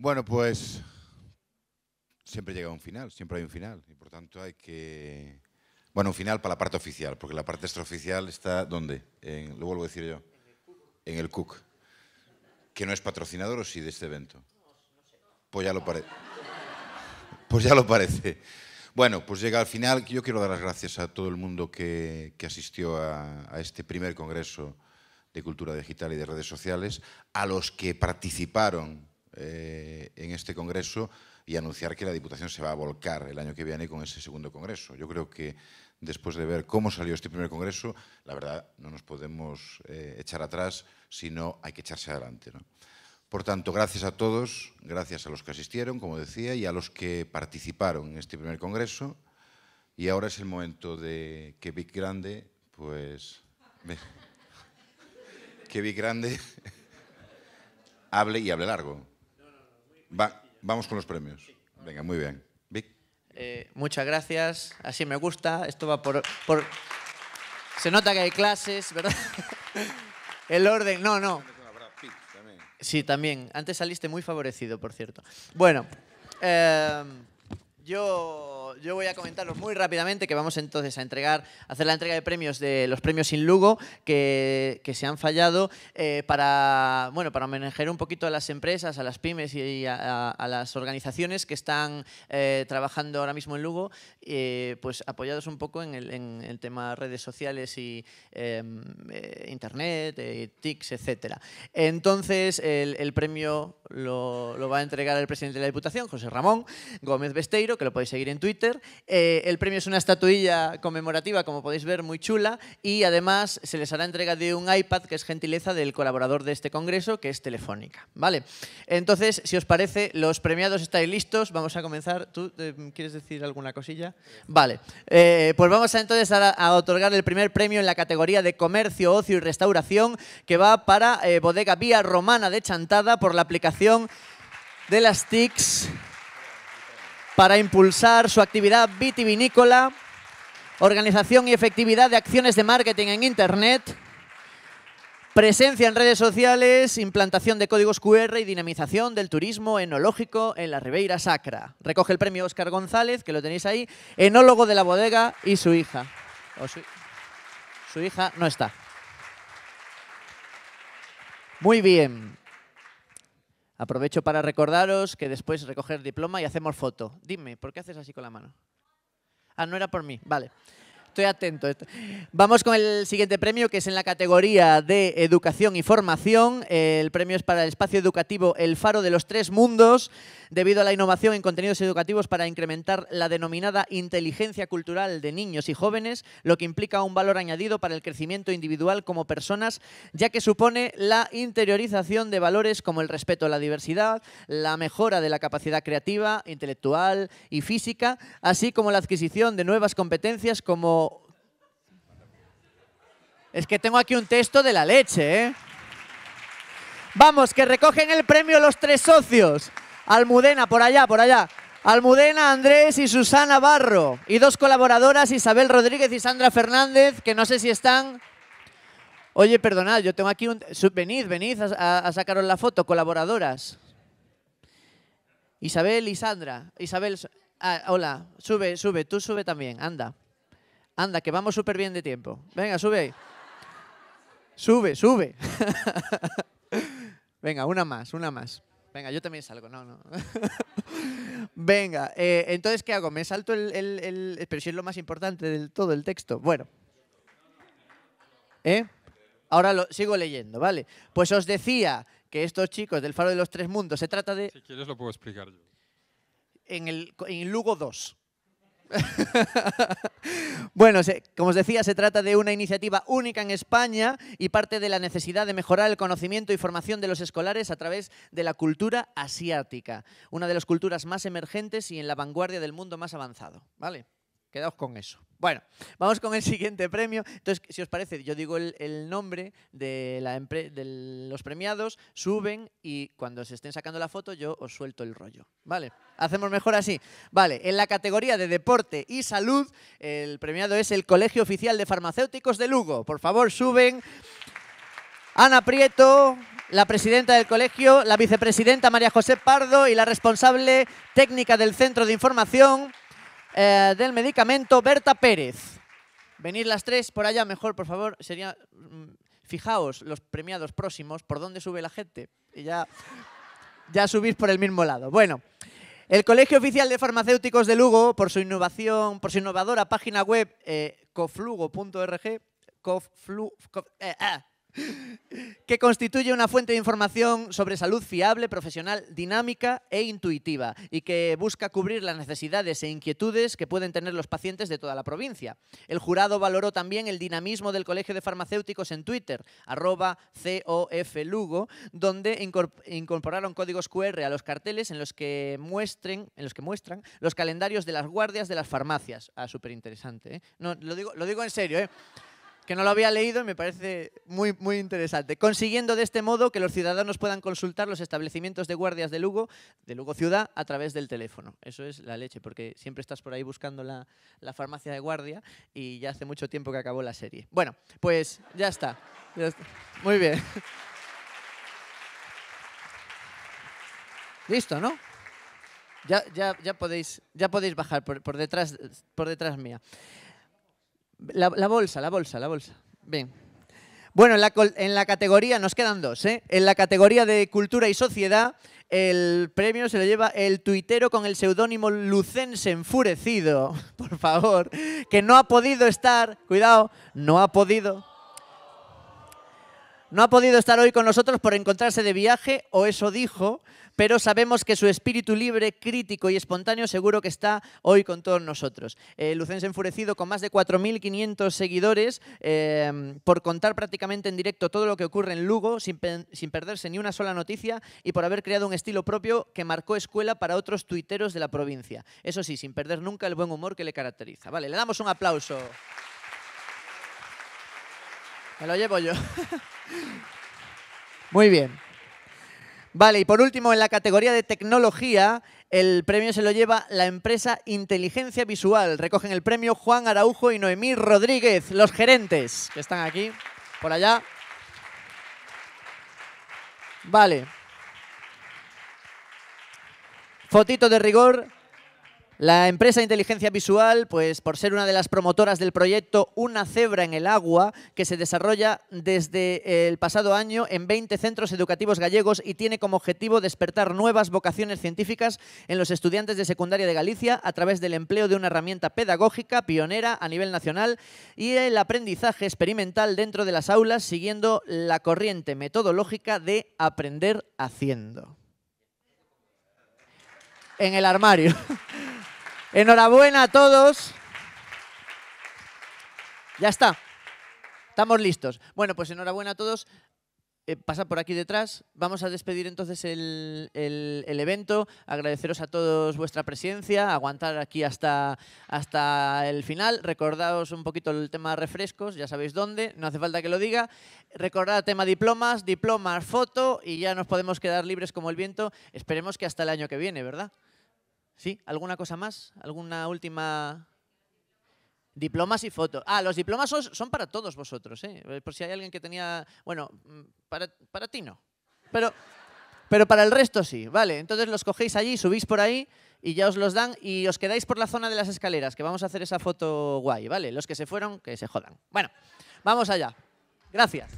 Bueno, pues siempre llega un final, siempre hay un final, y por tanto hay que... Bueno, un final para la parte oficial, porque la parte extraoficial está ¿dónde? lo vuelvo a decir yo. En el Cook. Que no es patrocinador o sí de este evento. Pues ya lo parece. Pues ya lo parece. Bueno, pues llega al final. Yo quiero dar las gracias a todo el mundo que, asistió a, a este primer Congreso de Cultura Digital y de Redes Sociales, a los que participaron eh, en este Congreso y anunciar que la Diputación se va a volcar el año que viene con ese segundo Congreso. Yo creo que después de ver cómo salió este primer Congreso, la verdad no nos podemos eh, echar atrás, sino hay que echarse adelante. Por tanto, gracias a todos, gracias a los que asistieron, como decía, y a los que participaron en este primer Congreso. Y ahora es el momento de que Vic Grande, pues... que Vic Grande hable y hable largo vamos con los premios. Venga, muy bien. Vic. Eh, muchas gracias. Así me gusta. Esto va por, Se nota que hay clases, ¿verdad? El orden. No, no. Sí, también. Antes saliste muy favorecido, por cierto. Bueno, eh, yo yo voy a comentaros muy rápidamente que vamos entonces a entregar, hacer la entrega de premios de los premios sin Lugo que, se han fallado eh, para, bueno, para homenajear un poquito a las empresas, a las pymes y a, las organizaciones que están eh, trabajando ahora mismo en Lugo, eh, pues apoyados un poco en el, en el tema redes sociales y em, internet, TICs, etcétera. Entonces, el, premio lo va a entregar el presidente de la Diputación, José Ramón Gómez Besteiro, que lo podéis seguir en Twitter eh, el premio es una estatuilla conmemorativa, como podéis ver, muy chula. Y además se les hará entrega de un iPad, que es gentileza del colaborador de este congreso, que es Telefónica. ¿Vale? Entonces, si os parece, los premiados estáis listos. Vamos a comenzar. ¿Tú eh, quieres decir alguna cosilla? Vale. Eh, pues vamos entonces a, a, otorgar el primer premio en la categoría de comercio, ocio y restauración, que va para Bodega Vía Romana de Chantada por la aplicación de las TICs para impulsar su actividad vitivinícola, organización y efectividad de acciones de marketing en Internet, presencia en redes sociales, implantación de códigos QR y dinamización del turismo enológico en la Ribeira Sacra. Recoge el premio Óscar González, que lo tenéis ahí, enólogo de la bodega y su hija. su hija no está. Muy bien. Aprovecho para recordaros que después recoger diploma y hacemos foto. Dime, ¿por qué haces así con la mano? Ah, no era por mí, vale. Estoy atento. Vamos con el siguiente premio, que es en la categoría de educación y formación. El premio es para el espacio educativo El Faro de los Tres Mundos, debido a la innovación en contenidos educativos para incrementar la denominada inteligencia cultural de niños y jóvenes, lo que implica un valor añadido para el crecimiento individual como personas, ya que supone la interiorización de valores como el respeto a la diversidad, la mejora de la capacidad creativa, intelectual y física, así como la adquisición de nuevas competencias como es que tengo aquí un texto de la leche, ¿eh? Vamos, que recogen el premio los tres socios. Almudena, por allá, por allá. Almudena, Andrés y Susana Barro. Y dos colaboradoras, Isabel Rodríguez y Sandra Fernández, que no sé si están... Oye, perdonad, yo tengo aquí un... Venid, venid a, sacaros la foto, colaboradoras. Isabel y Sandra. Isabel, ah, hola, sube, sube, tú sube también, anda. Anda, que vamos súper bien de tiempo. Venga, sube ahí. Sube, sube. Venga, una más, una más. Venga, yo también salgo, no, no. Venga, eh, entonces, ¿qué hago? ¿Me salto el, el, Pero si es lo más importante del todo, el texto. Bueno. ¿Eh? Ahora lo sigo leyendo, ¿vale? Pues os decía que estos chicos del Faro de los Tres Mundos se trata de... Si quieres lo puedo explicar yo. En, el, en Lugo 2. bueno, como os decía, se trata de una iniciativa única en España y parte de la necesidad de mejorar el conocimiento y formación de los escolares a través de la cultura asiática, una de las culturas más emergentes y en la vanguardia del mundo más avanzado. ¿Vale? Quedaos con eso. Bueno, vamos con el siguiente premio. Entonces, si os parece, yo digo el, nombre de, la de, los premiados, suben y cuando se estén sacando la foto yo os suelto el rollo. ¿Vale? Hacemos mejor así. Vale, en la categoría de deporte y salud, el premiado es el Colegio Oficial de Farmacéuticos de Lugo. Por favor, suben. Ana Prieto, la presidenta del colegio, la vicepresidenta María José Pardo y la responsable técnica del Centro de Información, eh, del medicamento, Berta Pérez. Venid las tres por allá, mejor, por favor. Sería. Mm, fijaos los premiados próximos, por dónde sube la gente. Y ya, ya subís por el mismo lado. Bueno. El Colegio Oficial de Farmacéuticos de Lugo, por su innovación, por su innovadora página web eh, coflugo.org, coflu, eh, ah, que constituye una fuente de información sobre salud fiable, profesional, dinámica e intuitiva y que busca cubrir las necesidades e inquietudes que pueden tener los pacientes de toda la provincia. El jurado valoró también el dinamismo del Colegio de Farmacéuticos en Twitter, arroba COFLugo, donde incorporaron códigos QR a los carteles en los que, muestren, en los que muestran los calendarios de las guardias de las farmacias. Ah, súper interesante. ¿eh? No, lo digo, lo digo en serio, ¿eh? que no lo había leído y me parece muy, muy interesante. Consiguiendo de este modo que los ciudadanos puedan consultar los establecimientos de guardias de Lugo, de Lugo Ciudad, a través del teléfono. Eso es la leche, porque siempre estás por ahí buscando la, farmacia de guardia y ya hace mucho tiempo que acabó la serie. Bueno, pues ya está. Muy bien. Listo, ¿no? Ya, podéis, ya podéis bajar por, detrás, por detrás mía. La, bolsa, la bolsa, la bolsa. Bien. Bueno, en la, en la, categoría, nos quedan dos, ¿eh? En la categoría de cultura y sociedad, el premio se lo lleva el tuitero con el seudónimo Lucense Enfurecido, por favor, que no ha podido estar, cuidado, no ha podido no ha podido estar hoy con nosotros por encontrarse de viaje, o eso dijo, pero sabemos que su espíritu libre, crítico y espontáneo seguro que está hoy con todos nosotros. Eh, Lucense Enfurecido, con más de 4.500 seguidores, eh, por contar prácticamente en directo todo lo que ocurre en Lugo, sin, sin, perderse ni una sola noticia, y por haber creado un estilo propio que marcó escuela para otros tuiteros de la provincia. Eso sí, sin perder nunca el buen humor que le caracteriza. Vale, le damos un aplauso. Me lo llevo yo. Muy bien. Vale, y por último, en la categoría de tecnología, el premio se lo lleva la empresa Inteligencia Visual. Recogen el premio Juan Araujo y Noemí Rodríguez, los gerentes que están aquí, por allá. Vale. Fotito de rigor la empresa inteligencia visual, pues por ser una de las promotoras del proyecto Una cebra en el agua, que se desarrolla desde el pasado año en 20 centros educativos gallegos y tiene como objetivo despertar nuevas vocaciones científicas en los estudiantes de secundaria de Galicia a través del empleo de una herramienta pedagógica pionera a nivel nacional y el aprendizaje experimental dentro de las aulas siguiendo la corriente metodológica de aprender haciendo. En el armario. Enhorabuena a todos. Ya está. Estamos listos. Bueno, pues enhorabuena a todos. Eh, pasa por aquí detrás. Vamos a despedir entonces el, evento. Agradeceros a todos vuestra presencia, aguantar aquí hasta, hasta el final. Recordaos un poquito el tema refrescos, ya sabéis dónde, no hace falta que lo diga. Recordad tema diplomas, diplomas, foto y ya nos podemos quedar libres como el viento. Esperemos que hasta el año que viene, ¿verdad? ¿Sí? ¿Alguna cosa más? ¿Alguna última...? Diplomas y fotos. Ah, los diplomas son, para todos vosotros, ¿eh? ¿eh? Por si hay alguien que tenía... Bueno, mm, para, ti no. Pero, pero para el resto sí, ¿vale? Entonces los cogéis allí, subís por ahí y ya os los dan y os quedáis por la zona de las escaleras, que vamos a hacer esa foto guay, ¿vale? Los que se fueron, que se jodan. Bueno, vamos allá. Gracias.